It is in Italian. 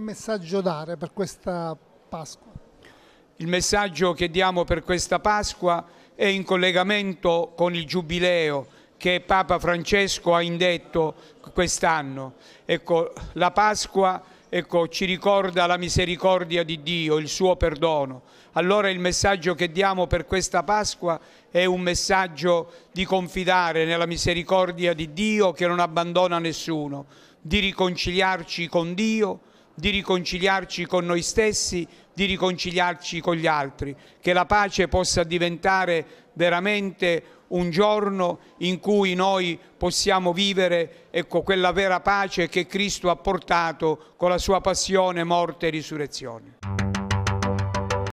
messaggio dare per questa Pasqua? Il messaggio che diamo per questa Pasqua è in collegamento con il Giubileo che Papa Francesco ha indetto quest'anno. Ecco, la Pasqua ecco, ci ricorda la misericordia di Dio, il suo perdono. Allora il messaggio che diamo per questa Pasqua è un messaggio di confidare nella misericordia di Dio che non abbandona nessuno, di riconciliarci con Dio, di riconciliarci con noi stessi, di riconciliarci con gli altri, che la pace possa diventare veramente un giorno in cui noi possiamo vivere ecco, quella vera pace che Cristo ha portato con la sua passione, morte e risurrezione.